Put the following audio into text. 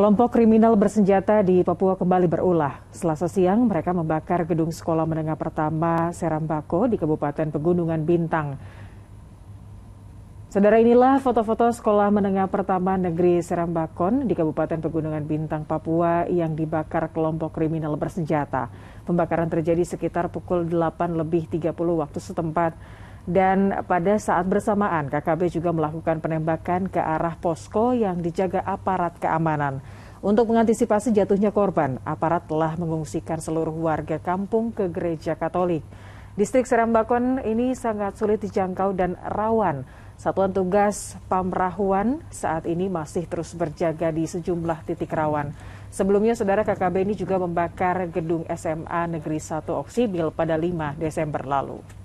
Kelompok kriminal bersenjata di Papua kembali berulah. Selasa siang, mereka membakar gedung sekolah menengah pertama Serambako di Kabupaten Pegunungan Bintang. Saudara inilah foto-foto sekolah menengah pertama negeri Serambakon di Kabupaten Pegunungan Bintang, Papua yang dibakar kelompok kriminal bersenjata. Pembakaran terjadi sekitar pukul 8 lebih 30 waktu setempat. Dan pada saat bersamaan, KKB juga melakukan penembakan ke arah posko yang dijaga aparat keamanan. Untuk mengantisipasi jatuhnya korban, aparat telah mengungsikan seluruh warga kampung ke gereja Katolik. Distrik Serambakon ini sangat sulit dijangkau dan rawan. Satuan tugas Pamrahuan saat ini masih terus berjaga di sejumlah titik rawan. Sebelumnya, saudara KKB ini juga membakar gedung SMA Negeri 1 Oksibil pada 5 Desember lalu.